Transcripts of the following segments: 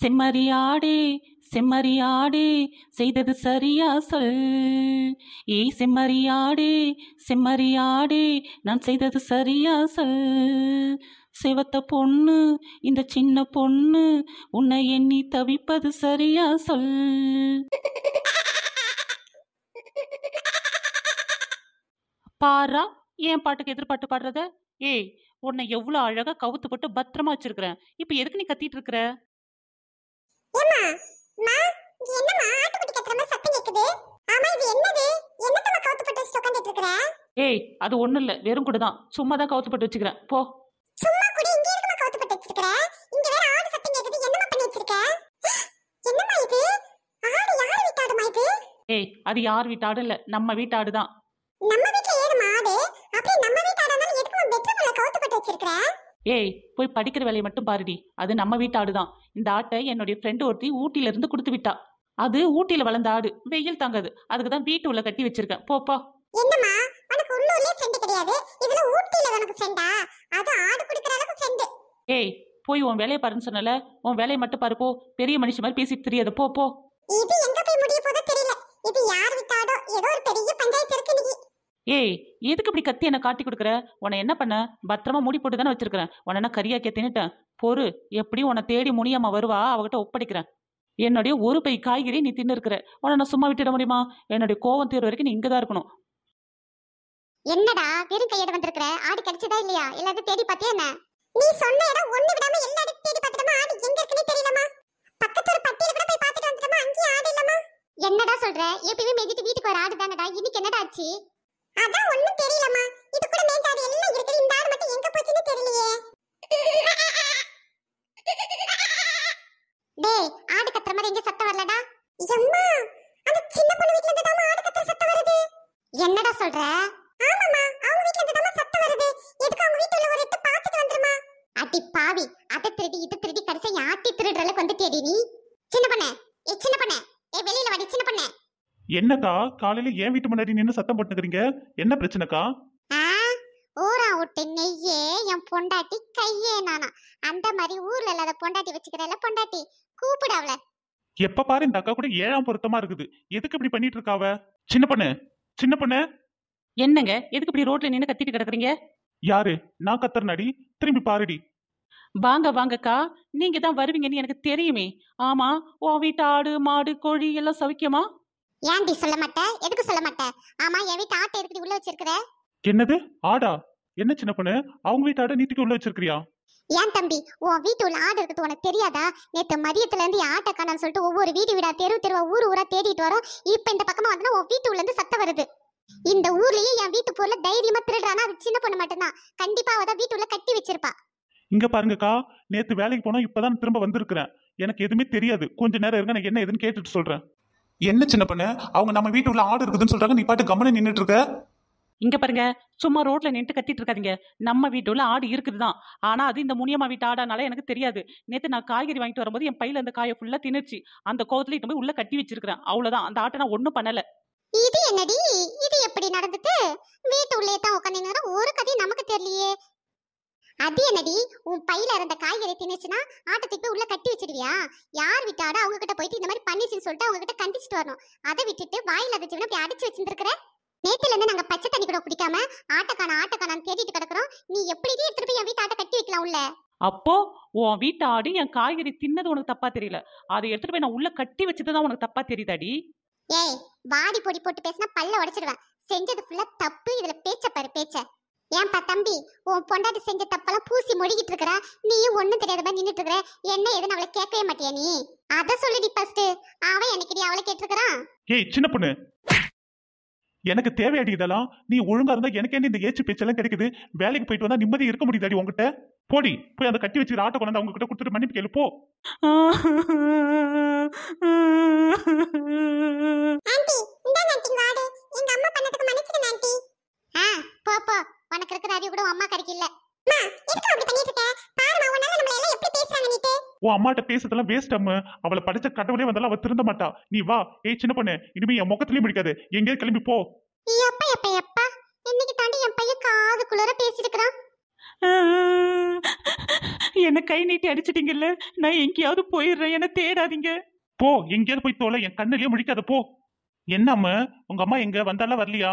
செம்மறியாடே செம்மறியாடே செய்தது சரியா சொல் ஏய் செம்மறியாடே செம்மறியாடே நான் செய்தது சரியா சொல் சிவத்த பொண்ணு இந்த சின்ன பொண்ணு உன்னை எண்ணி தவிப்பது சரியா சொல் பாரா என் பாட்டுக்கு எதிர்பார்த்து பாடுறத ஏய் உன்னை எவ்வளோ அழகாக கவுத்து போட்டு பத்திரமா வச்சிருக்கிறேன் இப்போ எதுக்கு நீ கத்திட்டு இருக்கிற ஏமா மா என்னமா ஆட்டுக்குட்டி கத்துற மாதிரி சத்தம் கேக்குது ஆமா இது என்னது என்னத்தமா கவுத்து போட்டு வச்சு உட்காந்துட்டு ஏய் அது ஒண்ணு இல்ல வெறும் கூட தான் சும்மா தான் கவுத்து போட்டு வச்சுக்கிறேன் போ சும்மா கூட இங்க இருக்குமா கவுத்து போட்டு வச்சிருக்கற இங்க வேற ஆடு சத்தம் கேக்குது என்னமா பண்ணி வச்சிருக்க என்னமா இது ஆடு யார் வீட்டாடுமா இது ஏய் அது யார் வீட்டாடு இல்ல நம்ம வீட்டாடு தான் நம்ம வீட்ல ஏறுமா ஆடு அப்படியே நம்ம வீட்டாடு இருந்தாலும் எதுக்குமா பெட்ரூம்ல கவுத்து போட்டு வச்சிருக்கற ஏய் போய் படிக்கிற வேலையை மட்டும் பாருடி அது நம்ம வீட்டு ஆடு தான் இந்த ஆட்டை என்னுடைய ஃப்ரெண்டு ஒருத்தி ஊட்டியிலிருந்து கொடுத்து விட்டா அது ஊட்டியில வளர்ந்த ஆடு வெயில் தாங்காது அதுக்கு தான் வீட்டு உள்ள கட்டி வச்சிருக்கேன் போப்பா என்னம்மா உனக்கு உள்ளூர்லயே ஃப்ரெண்ட் கிடையாது இதுல ஊட்டியில உனக்கு ஃப்ரெண்டா அது ஆடு குடிக்கிற அளவுக்கு ஃப்ரெண்ட் ஏய் போய் உன் வேலையை பாருன்னு சொன்னல உன் வேலையை மட்டும் பாரு பெரிய மனுஷன் மாதிரி பேசிட்டு தெரியாது போ போ இது எங்க போய் முடிய போதோ தெரியல இது யார் விட்டாடோ ஏதோ ஒரு பெரிய பஞ்சாயத்து இருக்கு இன்னைக்கு ஏய் எதுக்கு இப்படி கத்தி என்ன காட்டி கொடுக்குற உன்னை என்ன பண்ண பத்திரமா மூடி போட்டு தானே வச்சிருக்கிறேன் உன்னை என்ன கறியாக்கிய தின்னுட்டேன் பொறு எப்படியும் உன்னை தேடி முனியம்மா வருவா அவகிட்ட ஒப்படைக்கிறேன் என்னுடைய ஒரு பை காய்கறி நீ தின்னு உன்னை நான் சும்மா விட்டுட முடியுமா என்னுடைய கோவம் தீர வரைக்கும் நீ இங்கே இருக்கணும் என்னடா வெறும் கையோட வந்திருக்கிற ஆடு கிடைச்சதா இல்லையா எல்லாத்தையும் தேடி பார்த்தே என்ன நீ சொன்ன இடம் ஒண்ணு விடாம எல்லா இடத்தையும் தேடி பார்த்துட்டமா ஆடு எங்க இருக்குன்னு தெரியலமா பக்கத்து ஒரு பட்டியில கூட போய் பார்த்துட்டு வந்துட்டமா அங்கேயும் ஆடு இல்லமா என்னடா சொல்ற எப்பயுமே மெதிட்டு வீட்டுக்கு ஒரு ஆடு தானடா இன்னைக்கு என்னடா ஆச்சு அதான் ஒண்ணும் தெரியலமா இது கூட மேஞ்சாது எல்லாம் இருக்குது இந்த ஆடு மட்டும் எங்க போச்சுன்னு தெரியலையே டேய் ஆடு கத்துற மாதிரி எங்க சத்தம் வரலடா எம்மா அந்த சின்ன பொண்ணு வீட்ல இருந்து தான் ஆடு கத்துற சத்த வருது என்னடா சொல்ற ஆமாமா அவங்க வீட்ல இருந்து தான் சத்தம் வருது எதுக்கு அவங்க வீட்டுல ஒரு எட்டு பாத்துட்டு வந்துருமா அடி பாவி அதை திருடி இது திருடி என்னக்கா காலையில ஏன் வீட்டு முன்னாடி நின்று சத்தம் போட்டுக்கிறீங்க என்ன பிரச்சனைக்கா ஊரா விட்டு நெய்யே என் பொண்டாட்டி கையே நானா அந்த மாதிரி ஊர்ல இல்லாத பொண்டாட்டி வச்சுக்கிறல பொண்டாட்டி கூப்பிடாவல எப்ப பாரு இந்த அக்கா கூட ஏழாம் பொருத்தமா இருக்குது எதுக்கு இப்படி பண்ணிட்டு இருக்காவ சின்ன பொண்ணு சின்ன பொண்ணு என்னங்க எதுக்கு இப்படி ரோட்ல நின்று கத்திட்டு கிடக்குறீங்க யாரு நான் கத்துறனாடி திரும்பி பாருடி வாங்க வாங்கக்கா நீங்க தான் வருவீங்கன்னு எனக்கு தெரியுமே ஆமா உன் வீட்டு ஆடு மாடு கோழி எல்லாம் சௌக்கியமா ஏன்டி சொல்ல மாட்டேன் எதுக்கு சொல்ல மாட்டேன் ஆமா என் வீட்டு ஆட்டை எதுக்கு உள்ள வச்சிருக்கிற என்னது ஆடா என்ன சின்ன பொண்ணு அவங்க வீட்டு ஆடை நீட்டுக்கு உள்ள வச்சிருக்கியா ஏன் தம்பி உன் வீட்டு உள்ள ஆடு இருக்கிறது உனக்கு தெரியாதா நேற்று மதியத்துல இருந்து ஆட்டை காணான்னு சொல்லிட்டு ஒவ்வொரு வீடு வீடா தெரு தெருவா ஊர் ஊரா தேடிட்டு வரோம் இப்ப இந்த பக்கமா வந்தா உன் வீட்டு உள்ள இருந்து சத்தம் வருது இந்த ஊர்லயே என் வீட்டு பொருளை தைரியமா திருடுறானா அது சின்ன பொண்ணு மட்டும்தான் கண்டிப்பா அவதான் உள்ள கட்டி வச்சிருப்பா இங்க பாருங்கக்கா நேத்து வேலைக்கு போனோம் இப்பதான் திரும்ப வந்திருக்கிறேன் எனக்கு எதுவுமே தெரியாது கொஞ்ச நேரம் இருங்க எனக்கு என்ன எதுன்னு கேட்டுட்டு சொல்றேன் என்ன சின்ன பண்ண அவங்க நம்ம வீட்டு உள்ள ஆடு இருக்குதுன்னு சொல்றாங்க நீ பாட்டு கவனம் நின்றுட்டு இருக்க இங்க பாருங்க சும்மா ரோட்ல நின்று கத்திட்டு இருக்காதீங்க நம்ம வீட்டுல ஆடு இருக்குதுதான் ஆனா அது இந்த முனியம்மா வீட்டு ஆடானால எனக்கு தெரியாது நேத்து நான் காய்கறி வாங்கிட்டு வரும்போது என் பையில அந்த காயை ஃபுல்லா திணிச்சு அந்த கோவத்துல இட்டு போய் உள்ள கட்டி வச்சிருக்கிறேன் அவ்வளவுதான் அந்த ஆட்டை நான் ஒண்ணும் பண்ணல இது என்னடி இது எப்படி நடந்துட்டு வீட்டு உள்ளே தான் உட்காந்து ஒரு கதை நமக்கு தெரியலையே அது என்னடி உன் பையில இருந்த காய்கறி தின்னுச்சுன்னா ஆட்டத்துக்கு போய் உள்ள கட்டி வச்சிருவியா யார் விட்டாலும் அவங்க கிட்ட போயிட்டு இந்த மாதிரி பண்ணிச்சுன்னு சொல்லிட்டு அவங்க கிட்ட கண்டிச்சுட்டு வரணும் அதை விட்டுட்டு வாயில் அதை அப்படி அடிச்சு வச்சிருந்துருக்கிற நேத்துல இருந்து நாங்க பச்சை தண்ணி கூட குடிக்காம ஆட்டக்கான ஆட்டக்கான தேடிட்டு கிடக்குறோம் நீ எப்படி எடுத்துட்டு போய் என் வீட்டு ஆட்டை கட்டி வைக்கலாம் உள்ள அப்போ உன் வீட்டு ஆடு என் காய்கறி தின்னது உனக்கு தப்பா தெரியல அதை எடுத்துட்டு போய் நான் உள்ள கட்டி வச்சதுதான் உனக்கு தப்பா தெரியுதாடி ஏய் வாடி பொடி போட்டு பேசினா பல்ல உடைச்சிருவேன் செஞ்சது ஃபுல்லா தப்பு இதுல பேச்ச பாரு பேச்சை ஏன்பா தம்பி உன் பொண்டாட்டி செஞ்ச தப்பெல்லாம் பூசி மொழிகிட்டு இருக்கிற நீயும் ஒண்ணும் தெரியாத மாதிரி நின்றுட்டு இருக்கிற என்ன எதுன்னு அவளை கேட்கவே மாட்டியா நீ அத சொல்லுடி ஃபர்ஸ்ட் அவன் என்னைக்கு அவளை கேட்டிருக்கிறான் ஏய் சின்ன பொண்ணு எனக்கு தேவையாடி இதெல்லாம் நீ ஒழுங்கா இருந்தா எனக்கு என்ன இந்த ஏச்சு பேச்செல்லாம் கிடைக்குது வேலைக்கு போயிட்டு வந்தா நிம்மதி இருக்க முடியுதாடி உங்ககிட்ட போடி போய் அந்த கட்டி வச்சுக்கிற ஆட்டோ கொண்டாந்து அவங்க கிட்ட கொடுத்துட்டு மன்னிப்பு கேளு போ ஆன்ட்டி இந்த ஆண்டி வாடு எங்க அம்மா பண்ணதுக்கு மன்னிச்சிடு ஆண்டி ஆ போ போ உனக்கு இருக்கிற அறிவு கூட அம்மா கறிக்கு இல்ல அம்மா எதுக்கு அப்படி பண்ணிட்டு இருக்க பாருமா உன்னால நம்மள எல்லாம் எப்படி பேசுறாங்க நீட்டு உன் அம்மாட்ட பேசுறதெல்லாம் வேஸ்ட் அம்மு அவளை படிச்ச கடவுளே வந்தாலும் அவ திருந்த மாட்டா நீ வா ஏய் சின்ன பொண்ணு இனிமே என் முகத்திலயும் பிடிக்காது எங்கேயே கிளம்பி போ எப்பா எப்பா எப்பா இன்னைக்கு தாண்டி என் பையன் காதுக்குள்ளார பேசிருக்கிறான் என்ன கை நீட்டி அடிச்சிட்டீங்கல்ல நான் எங்கேயாவது போயிடுறேன் என்ன தேடாதீங்க போ எங்கேயாவது போய் தோலை என் கண்ணுலயே முடிக்காத போ என்ன அம்மா உங்க அம்மா எங்க வந்தாலும் வரலையா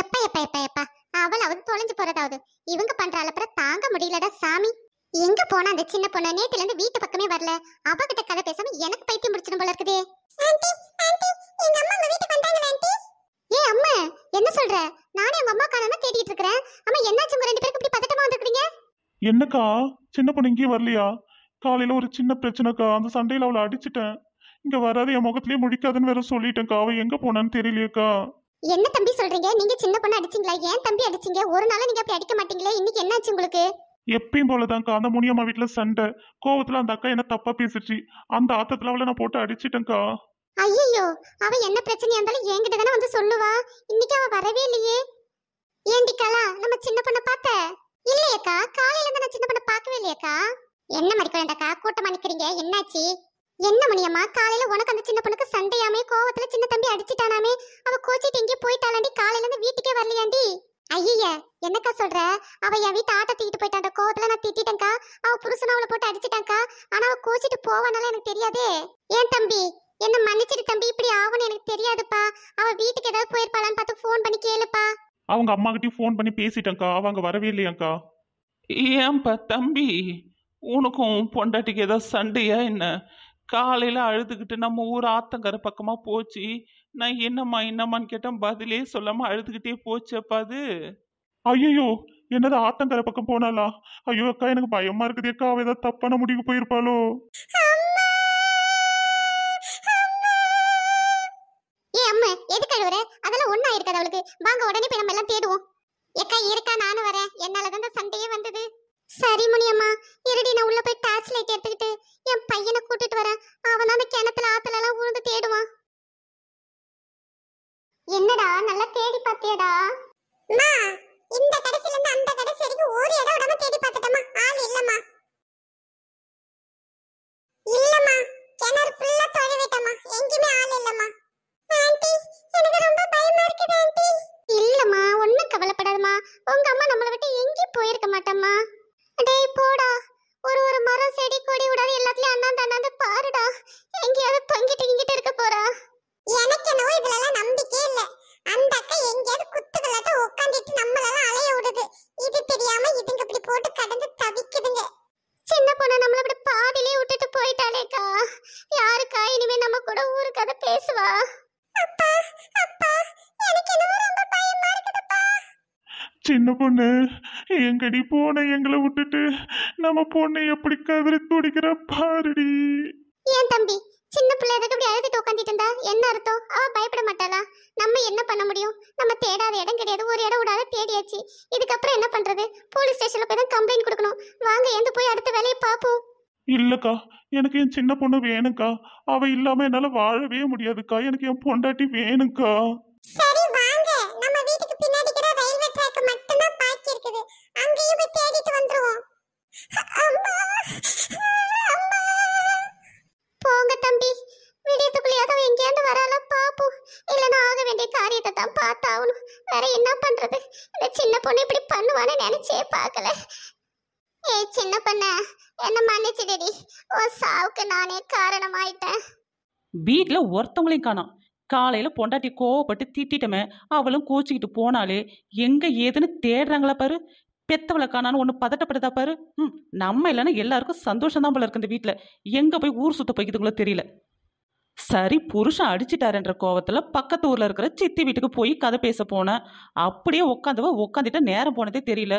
எப்ப எப்ப எப்ப எப்பா அவள் அவளாவது தொலைஞ்சு போறதாவது இவங்க பண்ற அளப்புற தாங்க முடியலடா சாமி எங்க போனா அந்த சின்ன பொண்ணு நேத்துல இருந்து வீட்டு பக்கமே வரல அவகிட்ட கதை பேசாம எனக்கு பைத்தியம் முடிச்சிடும் போல இருக்குதே எங்க அம்மா உங்க வீட்டுக்கு ஏ அம்மா என்ன சொல்ற நானே உங்க அம்மா காணாம தேடிட்டு இருக்கறேன் அம்மா என்னாச்சு உங்க ரெண்டு பேருக்கு இப்படி பதட்டமா வந்திருக்கீங்க என்னக்கா சின்ன பொண்ணு இங்கே வரலையா காலையில ஒரு சின்ன பிரச்சனைக்கா அந்த சண்டையில அவளை அடிச்சிட்டேன் இங்க வராது என் முகத்திலேயே முடிக்காதுன்னு வேற சொல்லிட்டேன்க்கா அவ எங்க போனான்னு தெரியலையேக்கா என்ன தம்பி சொல்றீங்க நீங்க சின்ன பொண்ணு அடிச்சீங்களா ஏன் தம்பி அடிச்சீங்க ஒரு நாள் நீங்க அப்படி அடிக்க மாட்டீங்களே இன்னைக்கு என்ன ஆச்சு உங்களுக்கு எப்பயும் போலதான்க்கா அந்த முனியம்மா வீட்டுல சண்டை கோவத்துல அந்த அக்கா என்ன தப்பா பேசிச்சு அந்த ஆத்தத்துல அவளை நான் போட்டு அடிச்சிட்டேன்க்கா ஐயோ அவ என்ன பிரச்சனையா இருந்தாலும் என்கிட்ட தானே வந்து சொல்லுவா இன்னைக்கு அவ வரவே இல்லையே ஏண்டி கலா நம்ம சின்ன பொண்ண பார்த்த இல்லையக்கா காலையில இருந்து நான் சின்ன பொண்ண பார்க்கவே இல்லையக்கா என்ன மாதிரி குழந்தைக்கா கூட்டமா நிக்கிறீங்க என்னாச்சு என்ன முனியம்மா காலையில உனக்கு அந்த சின்ன பொண்ணுக்கு சண்டையாமே கோவத்துல சின்ன தம்பி அடிச்சிட்டானாமே அவ கோச்சிட்டு எங்கேயே போயிட்டாளாண்டி காலையில இருந்து வீட்டுக்கே வரலையாண்டி ஐய என்னக்கா சொல்ற அவ என் வீட்டு ஆட்ட தீட்டு போயிட்டான் கோவத்துல நான் திட்டிட்டேன்க்கா அவ புருஷன் அவளை போட்டு அடிச்சிட்டாங்கக்கா ஆனா அவ கோச்சிட்டு போவானால எனக்கு தெரியாதே ஏன் தம்பி என்ன மன்னிச்சிடு தம்பி இப்படி ஆகும்னு எனக்கு தெரியாதுப்பா அவ வீட்டுக்கு ஏதாவது போயிருப்பாளான்னு பார்த்து ஃபோன் பண்ணி கேளுப்பா அவங்க அம்மா கிட்டயும் ஃபோன் பண்ணி பேசிட்டேன்க்கா அவங்க வரவே இல்லையாக்கா ஏன்பா தம்பி உனக்கும் பொண்டாட்டிக்கு ஏதாவது சண்டையா என்ன காலையில் அழுதுகிட்டு நம்ம ஊர் ஆத்தங்கரை பக்கமாக போச்சு நான் என்னம்மா என்னம்மான்னு கேட்டேன் பதிலே சொல்லாமல் அழுதுகிட்டே போச்சு அப்பா அது ஐயோ என்னது ஆத்தங்கரை பக்கம் போனாலா ஐயோ அக்கா எனக்கு பயமா இருக்குது அக்கா அவ ஏதாவது தப்பான முடிவுக்கு போயிருப்பாளோ அதெல்லாம் ஒண்ணா இருக்காது அவளுக்கு வாங்க உடனே போய் நம்ம எல்லாம் தேடுவோம் எக்கா இருக்கா நானும் வரேன் என்னாலதான் சண்டையே வந்தது சரி சின்ன பொண்ணு எங்கடி போன எங்களை விட்டுட்டு நம்ம பொண்ணு எப்படி கதறி துடிக்கிற பாருடி ஏன் தம்பி சின்ன பிள்ளை எதுக்கு இப்படி அழுதுட்டு உட்காந்துட்டு இருந்தா என்ன அர்த்தம் அவ பயப்பட மாட்டாளா நம்ம என்ன பண்ண முடியும் நம்ம தேடாத இடம் கிடையாது ஒரு இடம் விடாத தேடியாச்சு இதுக்கப்புறம் என்ன பண்றது போலீஸ் ஸ்டேஷன்ல போய் தான் கம்ப்ளைண்ட் கொடுக்கணும் வாங்க எந்த போய் அடுத்த வேலையை பார்ப்போம் இல்லக்கா எனக்கு என் சின்ன பொண்ணு வேணுக்கா அவ இல்லாம என்னால வாழவே முடியாதுக்கா எனக்கு என் பொண்டாட்டி வேணுக்கா சரி வாங்க நம்ம வீட்டுக்கு பின்னாடி தேடிட்டு வந்துருவோம் போங்க தம்பி விடியத்துக்குள்ளேயாவது அவன் எங்கேயாவது வரால பாப்போம் இல்லைன்னா ஆக வேண்டிய காரியத்தை தான் பார்த்தாகணும் வேற என்ன பண்றது இந்த சின்ன பொண்ணு இப்படி பண்ணுவான்னு நினைச்சே பார்க்கல ஏய் சின்ன பொண்ண என்ன மன்னிச்சிடுடி ஓ சாவுக்கு நானே காரணமாயிட்டேன் வீட்டில் ஒருத்தவங்களையும் காணாம் காலையில் பொண்டாட்டி கோவப்பட்டு திட்டமே அவளும் கோச்சிக்கிட்டு போனாலே எங்கே ஏதுன்னு தேடுறாங்களா பாரு பெத்தவளை காணான்னு ஒன்று பதட்டப்படுதா பாரு ம் நம்ம இல்லைன்னா எல்லாருக்கும் சந்தோஷம் தான் போல இருக்கு இந்த வீட்டில் எங்கே போய் ஊர் சுத்த போய்க்குதுங்களோ தெரியல சரி புருஷன் அடிச்சிட்டாருன்ற கோவத்தில் பக்கத்து ஊரில் இருக்கிற சித்தி வீட்டுக்கு போய் கதை பேச போனேன் அப்படியே உட்காந்தவ உட்காந்துட்டு நேரம் போனதே தெரியல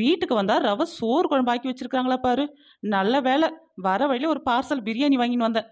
வீட்டுக்கு வந்தால் ரவ சோறு குழம்பாக்கி வச்சுருக்காங்களா பாரு நல்ல வேலை வர வழியில் ஒரு பார்சல் பிரியாணி வாங்கின்னு வந்தேன்